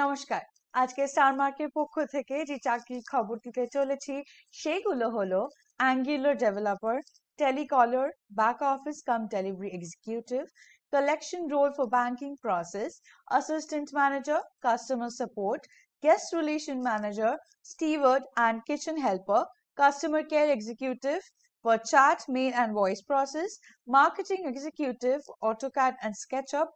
নমস্কার আজকে স্টার মার্কের পক্ষ থেকে যে চাকরির খবর দিতে চলেছি সেগুলো হলো Angular developer telecaller back office cum delivery executive collection role for banking process, assistant manager, customer support, guest relation manager, steward and kitchen helper, customer care executive for chat, mail and voice process, marketing executive, AutoCAD and SketchUp,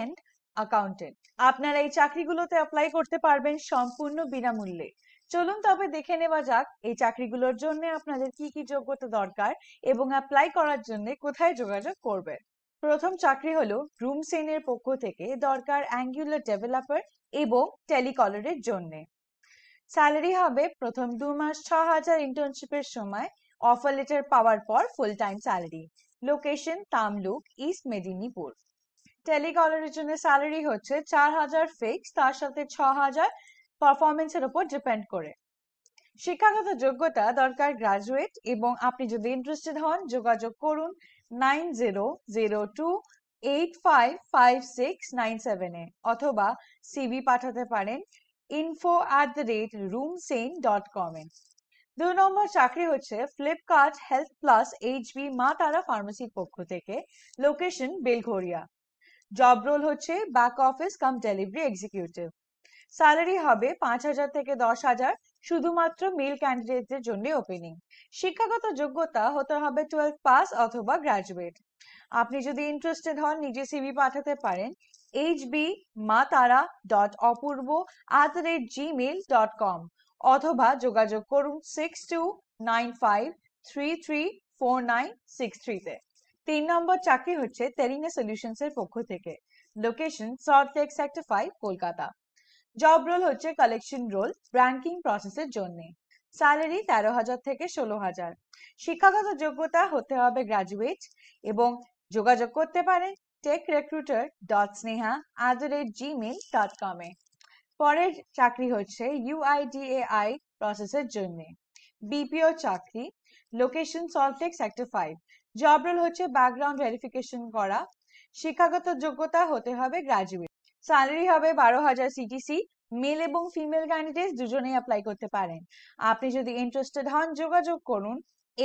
and accountant আপনারা এই চাকরিগুলোতে apply করতে পারবেন সম্পূর্ণ বিনামূল্যে চলুন তবে দেখে নেওয়া যাক এই চাকরিগুলোর জন্য আপনাদের কি কি যোগ্যতা দরকার এবং অ্যাপ্লাই করার জন্য কোথায় যোগাযোগ করবেন প্রথম চাকরি হলো রুম সেনের পক্ষ থেকে দরকার অ্যাঙ্গুলার ডেভেলপার এবং টেলিকলারের জন্যে স্যালারি হবে প্রথম দু মাস ছ হাজার ইন্টার্নশিপের সময় অফার লেটার পাওয়ার পর full time salary location Tamluk east Medinipur টেলিকলারের জন্য স্যালারি হচ্ছে চার হাজার ফিক্স তার সাথে ছ হাজার পারফরমেন্সের উপর ডিপেন্ড করে শিক্ষাগত যোগ্যতা দরকার গ্রাজুয়েট এবং আপনি যদি ইন্টারেস্টেড হন যোগাযোগ করুন nine zero zero two eight five five six nine সেভেনে অথবা সিবি পাঠাতে পারেন info at the rate room Sen dot কমে দু নম্বর চাকরি হচ্ছে ফ্লিপকার্ট হেলথ প্লাস এইচবি মা তারা ফার্মেসির পক্ষ থেকে লোকেশন বেলঘরিয়া জব রোল হচ্ছে back office cum delivery executive salary হবে পাঁচ হাজার থেকে দশ হাজার শুধুমাত্র মেল ক্যান্ডিডেটদের জন্য ওপেনিং শিক্ষাগত যোগ্যতা হতে হবে টুয়েলভ পাস অথবা গ্রাজুয়েট আপনি যদি ইন্টারেস্টেড হন নিজে সিভি পাঠাতে পারেন H B Ma Tara dot Apurba at the rate Gmail dot com অথবা যোগাযোগ করুন six two nine five three three four nine six থ্রিতে তিন নম্বর চাকরি হচ্ছে তেরিনা সলিউশনস এর পক্ষ থেকে location Salt Lake sector five Kolkata job role হচ্ছে কালেকশন রোল ব্যাংকিং প্রসেসের জন্য স্যালারি তেরো হাজার থেকে ষোলো হাজার শিক্ষাগত যোগ্যতা হতে হবে গ্রাজুয়েট এবং যোগাযোগ করতে পারেন tech recruiter dot Sneha at the rate Gmail dot কমে পরের চাকরি হচ্ছে ইউআইডিএআই প্রসেসের জন্য বিপিও চাকরি location Salt Lake sector five job role হচ্ছে ব্যাকগ্রাউন্ড ভেরিফিকেশন করা শিক্ষাগত যোগ্যতা হতে হবে গ্রাজুয়েট স্যালারি হবে বারো হাজার সিটিসি মেল এবং ফিমেল ক্যান্ডিডেট দুজনেই অ্যাপ্লাই করতে পারেন আপনি যদি ইন্টারেস্টেড হন যোগাযোগ করুন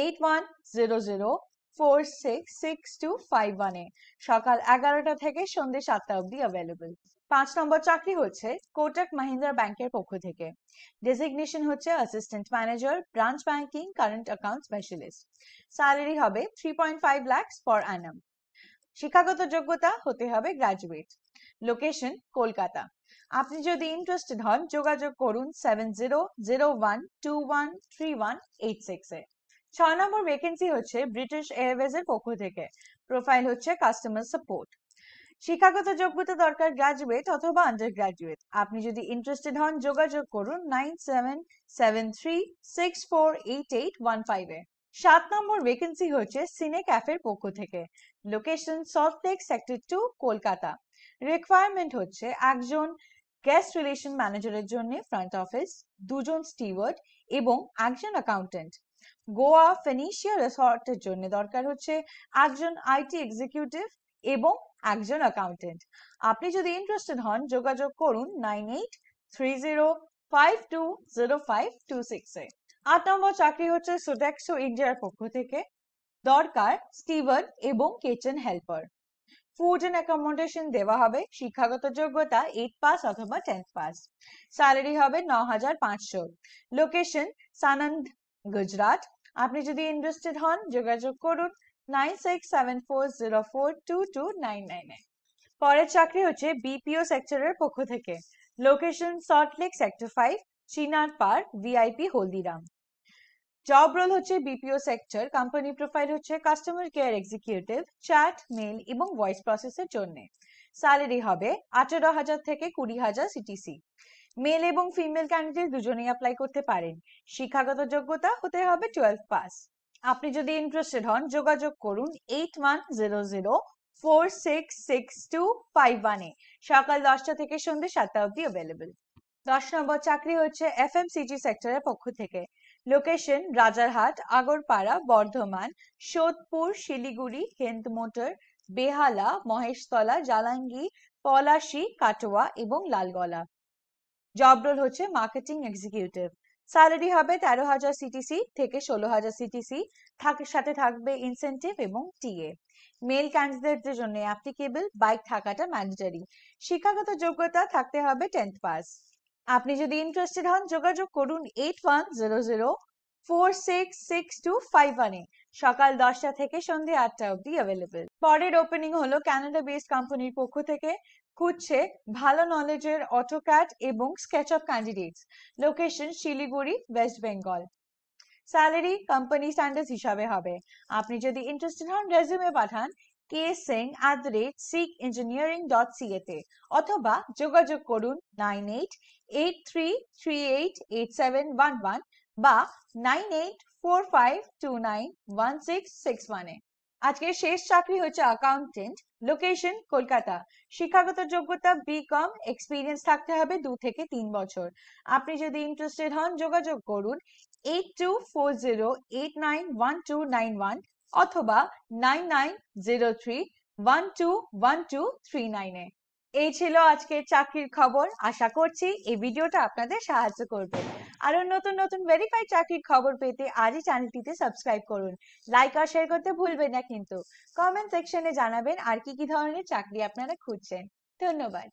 eight one zero zero four six six two five ওয়ানে সকাল এগারোটা থেকে সন্ধ্যে সাতটা অবধি অ্যাভেলেবল পাঁচ নম্বর চাকরি হচ্ছে কোটাক মাহিন্দ্রা ব্যাংকের পক্ষ থেকে ডেজিগনেশন হচ্ছে assistant manager branch banking current account specialist salary হবে three point five lakhs per annum শিক্ষাগত যোগ্যতা হতে হবে গ্রাজুয়েট লোকেশন কলকাতা আপনি যদি ইন্টারেস্টেড হন যোগাযোগ করুন seven zero zero one two one three one eight সিক্সে ছয় নম্বর ভ্যাকেন্সি হচ্ছে ব্রিটিশ এয়ারওয়েজ এর পক্ষ থেকে প্রোফাইল হচ্ছে কাস্টমার সাপোর্ট শিক্ষাগত যোগ্যতা দরকার গ্রাজুয়েট অথবা আন্ডার গ্রাজুয়েট আপনি যদি ইন্টারেস্টেড হন যোগাযোগ করুন nine seven seven three six four eight eight one ফাইভে সাত নম্বর ভ্যাকেন্সি হচ্ছে সিনে ক্যাফের পক্ষ থেকে location Salt Lake sector two Kolkata requirement হচ্ছে একজন গেস্ট রিলেশন ম্যানেজারের জন্য ফ্রন্ট অফিস দুজন স্টিওয়ার্ড এবং একজন অ্যাকাউন্টেন্ট গোয়া ফেনিশিয়া রিসর্টের জন্য দরকার হচ্ছে একজন আইটি এক্সিকিউটিভ এবং একজন অ্যাকাউন্টেন্ট আপনি যদি ইন্টারেস্টেড হন যোগাযোগ করুন nine eight three zero five two zero five two six এ আট নম্বর চাকরি হচ্ছে সুডেক্সো ইন্ডিয়ার পক্ষ থেকে দরকার স্টিভার এবং kitchen helper food and accommodation দেওয়া হবে শিক্ষাগত যোগ্যতা এইট পাস অথবা টেন্থ পাস স্যালারি হবে ন হাজার পাঁচশো লোকেশন সানন্দ গুজরাট আপনি যদি ইন্টারেস্টেড হন যোগাযোগ করুন nine six seven four zero four two two nine nine পরের চাকরি হচ্ছে বিপিও সেক্টরের পক্ষ থেকে location Salt Lake sector five Chinar park VIP Haldiram job role হচ্ছে বিপিও সেক্টর কোম্পানি প্রোফাইল হচ্ছে customer care executive chat mail এবং ভয়েস প্রসেসের জন্য স্যালারি হবে আঠারো হাজার থেকে কুড়ি হাজার সিটিসি মেল এবং ফিমেল ক্যান্ডিডেট দুজনেই অ্যাপ্লাই করতে পারেন শিক্ষাগত যোগ্যতা হতে হবে টুয়েলভ পাস আপনি যদি ইন্টারেস্টেড হন যোগাযোগ করুন eight one zero zero four six six two five one এ সকাল দশটা থেকে সন্ধ্যে সাতটা অব্দি অ্যাভেলেবেল দশ নম্বর চাকরি হচ্ছে এফ এম সেক্টরের পক্ষ থেকে লোকেশন রাজারহাট আগরপাড়া বর্ধমান সোদপুর শিলিগুড়ি হেন্দ মোটর বেহালা মহেশতলা জালাঙ্গি পলাশি কাটোয়া এবং লালগলা জব রোল হচ্ছে মার্কেটিং এক্সিকিউটিভ স্যালারি হবে তেরো হাজার সিটিসি থেকে ষোলো হাজার সিটিসি সাথে থাকবে ইনসেন্টিভ এবং টিএ মেল ক্যান্ডিডেটদের জন্য অ্যাপ্লিকেবল বাইক থাকাটা ম্যান্ডেটারি শিক্ষাগত যোগ্যতা থাকতে হবে টেন্থ পাস আপনি যদি ইন্টারেস্টেড হন যোগাযোগ করুন eight one zero zero four six six two five ওয়ানে সকাল দশটা থেকে সন্ধে আটটা অবধি অ্যাভেলেবেল পরের ওপেনিং হলো ক্যানাডা বেস কোম্পানির পক্ষ থেকে খুঁজছে ভালো নলেজের অটোক্যাট এবং SketchUp candidates location Siliguri west Bengal salary company standard হিসাবে হবে আপনি যদি ইন্টারেস্টেড হন রেজুমে পাঠান K Singh at the rate Sikh engineering dot সিএতে অথবা যোগাযোগ করুন nine eight eight three three eight eight seven one one বা নাইন এইট ফোর আজকের শেষ চাকরি হচ্ছে অ্যাকাউন্টেন্ট লোকেশন কলকাতা শিক্ষাগত যোগ্যতা বিকম এক্সপিরিয়েন্স থাকতে হবে দু থেকে তিন বছর আপনি যদি ইন্টারেস্টেড হন যোগাযোগ করুন eight two four zero eight nine one two nine one অথবা nine nine zero three one two one two three নাইনে এই ছিল আজকের চাকরির খবর আশা করছি এই ভিডিওটা আপনাদের সাহায্য করবে আরো নতুন নতুন ভেরিফাইড চাকরির খবর পেতে আজই চ্যানেলটিতে সাবস্ক্রাইব করুন লাইক আর শেয়ার করতে ভুলবেন না কিন্তু কমেন্ট সেকশনে জানাবেন আর কি কি ধরনের চাকরি আপনারা খুঁজছেন ধন্যবাদ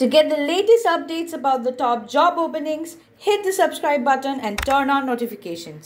To get the latest updates about the top job openings, hit the subscribe button and turn on notifications.